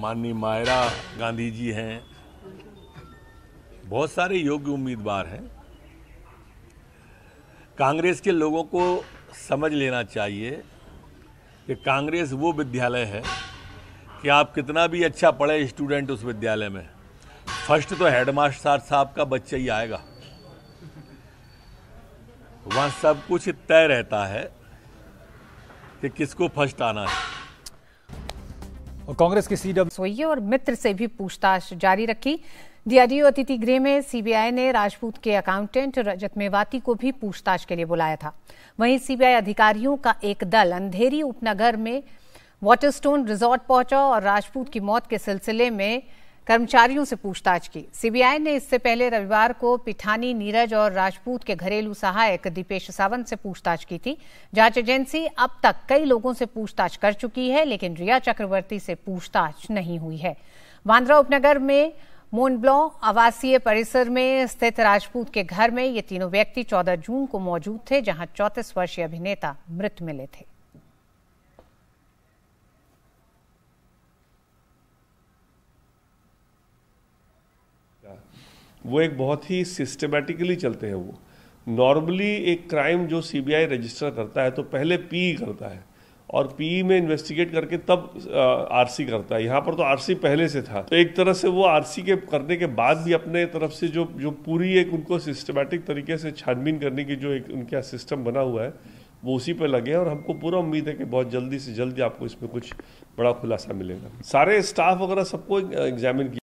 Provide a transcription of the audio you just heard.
माननीय मायरा गांधी जी हैं बहुत सारे योग्य उम्मीदवार हैं कांग्रेस के लोगों को समझ लेना चाहिए कि कांग्रेस वो विद्यालय है कि आप कितना भी अच्छा पढ़े स्टूडेंट उस विद्यालय में फर्स्ट तो हेडमास्टर साहब का बच्चा ही आएगा वहाँ सब कुछ तय रहता है कि किसको फर्स्ट आना है और कांग्रेस के सी सोइये और मित्र से भी पूछताछ जारी रखी डीआरडीओ अतिथि गृह में सीबीआई ने राजपूत के अकाउंटेंट रजत मेवाती को भी पूछताछ के लिए बुलाया था वहीं सीबीआई अधिकारियों का एक दल अंधेरी उपनगर में वाटरस्टोन रिजॉर्ट पहुंचा और राजपूत की मौत के सिलसिले में कर्मचारियों से पूछताछ की सीबीआई ने इससे पहले रविवार को पिठानी नीरज और राजपूत के घरेलू सहायक दीपेश सावंत से पूछताछ की थी जांच एजेंसी अब तक कई लोगों से पूछताछ कर चुकी है लेकिन रिया चक्रवर्ती से पूछताछ नहीं हुई है बांद्रा उपनगर में मोनब्लॉ आवासीय परिसर में स्थित राजपूत के घर में ये तीनों व्यक्ति 14 जून को मौजूद थे जहां चौतीस वर्षीय अभिनेता मृत मिले थे वो एक बहुत ही सिस्टमेटिकली चलते हैं वो नॉर्मली एक क्राइम जो सीबीआई रजिस्टर करता है तो पहले पीई करता है और पीई में इन्वेस्टिगेट करके तब आरसी करता है यहाँ पर तो आरसी पहले से था तो एक तरह से वो आरसी के करने के बाद भी अपने तरफ से जो जो पूरी एक उनको सिस्टमेटिक तरीके से छानबीन करने की जो एक उनका सिस्टम बना हुआ है वो उसी पर लगे हैं और हमको पूरा उम्मीद है कि बहुत जल्दी से जल्दी आपको इसमें कुछ बड़ा खुलासा मिलेगा सारे स्टाफ वगैरह सबको एग्जामिन किया